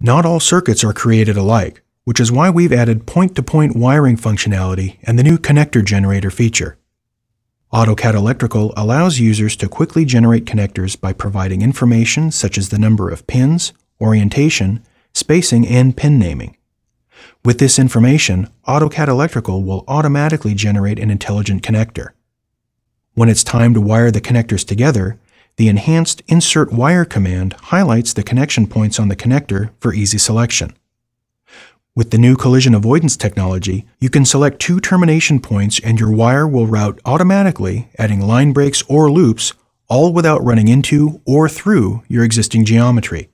Not all circuits are created alike, which is why we've added point-to-point -point wiring functionality and the new connector generator feature. AutoCAD Electrical allows users to quickly generate connectors by providing information such as the number of pins, orientation, spacing, and pin naming. With this information, AutoCAD Electrical will automatically generate an intelligent connector. When it's time to wire the connectors together, the enhanced Insert Wire command highlights the connection points on the connector for easy selection. With the new collision avoidance technology, you can select two termination points and your wire will route automatically, adding line breaks or loops, all without running into or through your existing geometry.